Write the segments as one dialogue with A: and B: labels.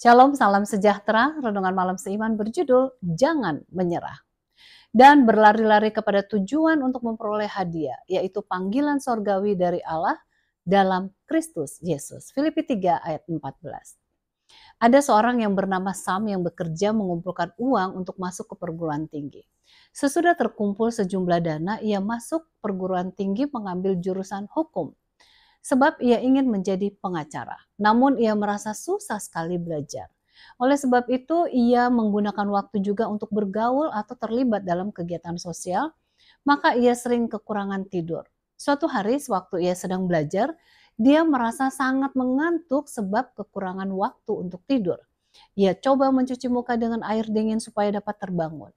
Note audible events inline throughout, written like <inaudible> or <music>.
A: Shalom, salam sejahtera, renungan malam seiman berjudul Jangan Menyerah. Dan berlari-lari kepada tujuan untuk memperoleh hadiah, yaitu panggilan sorgawi dari Allah dalam Kristus Yesus. Filipi 3 ayat 14. Ada seorang yang bernama Sam yang bekerja mengumpulkan uang untuk masuk ke perguruan tinggi. Sesudah terkumpul sejumlah dana, ia masuk perguruan tinggi mengambil jurusan hukum sebab ia ingin menjadi pengacara. Namun ia merasa susah sekali belajar. Oleh sebab itu, ia menggunakan waktu juga untuk bergaul atau terlibat dalam kegiatan sosial, maka ia sering kekurangan tidur. Suatu hari, sewaktu ia sedang belajar, dia merasa sangat mengantuk sebab kekurangan waktu untuk tidur. Ia coba mencuci muka dengan air dingin supaya dapat terbangun.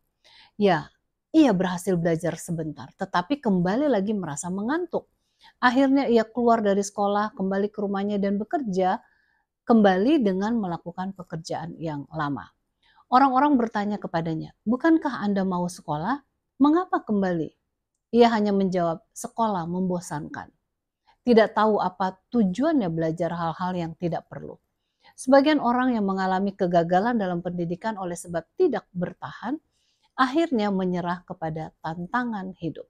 A: Ya, ia berhasil belajar sebentar, tetapi kembali lagi merasa mengantuk. Akhirnya ia keluar dari sekolah, kembali ke rumahnya dan bekerja kembali dengan melakukan pekerjaan yang lama. Orang-orang bertanya kepadanya, "Bukankah Anda mau sekolah? Mengapa kembali?" Ia hanya menjawab, "Sekolah membosankan." Tidak tahu apa tujuannya belajar hal-hal yang tidak perlu. Sebagian orang yang mengalami kegagalan dalam pendidikan oleh sebab tidak bertahan, akhirnya menyerah kepada tantangan hidup.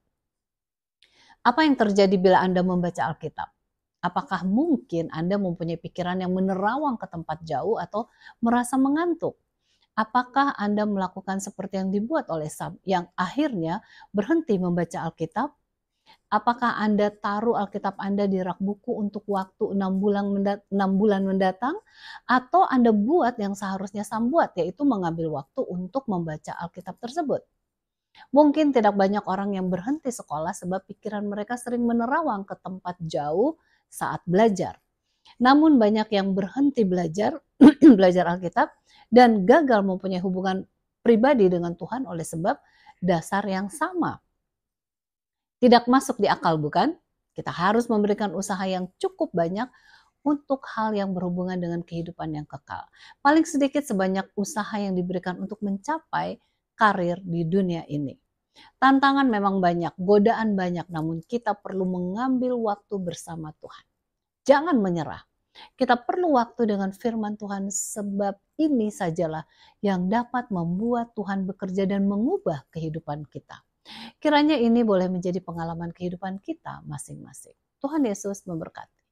A: Apa yang terjadi bila Anda membaca Alkitab? Apakah mungkin Anda mempunyai pikiran yang menerawang ke tempat jauh atau merasa mengantuk? Apakah Anda melakukan seperti yang dibuat oleh Sam yang akhirnya berhenti membaca Alkitab? Apakah Anda taruh Alkitab Anda di rak buku untuk waktu 6 bulan, mendat 6 bulan mendatang? Atau Anda buat yang seharusnya Sam buat, yaitu mengambil waktu untuk membaca Alkitab tersebut? Mungkin tidak banyak orang yang berhenti sekolah sebab pikiran mereka sering menerawang ke tempat jauh saat belajar. Namun banyak yang berhenti belajar, <clears throat> belajar Alkitab, dan gagal mempunyai hubungan pribadi dengan Tuhan oleh sebab dasar yang sama. Tidak masuk di akal bukan? Kita harus memberikan usaha yang cukup banyak untuk hal yang berhubungan dengan kehidupan yang kekal. Paling sedikit sebanyak usaha yang diberikan untuk mencapai karir di dunia ini. Tantangan memang banyak, godaan banyak, namun kita perlu mengambil waktu bersama Tuhan. Jangan menyerah. Kita perlu waktu dengan firman Tuhan sebab ini sajalah yang dapat membuat Tuhan bekerja dan mengubah kehidupan kita. Kiranya ini boleh menjadi pengalaman kehidupan kita masing-masing. Tuhan Yesus memberkati.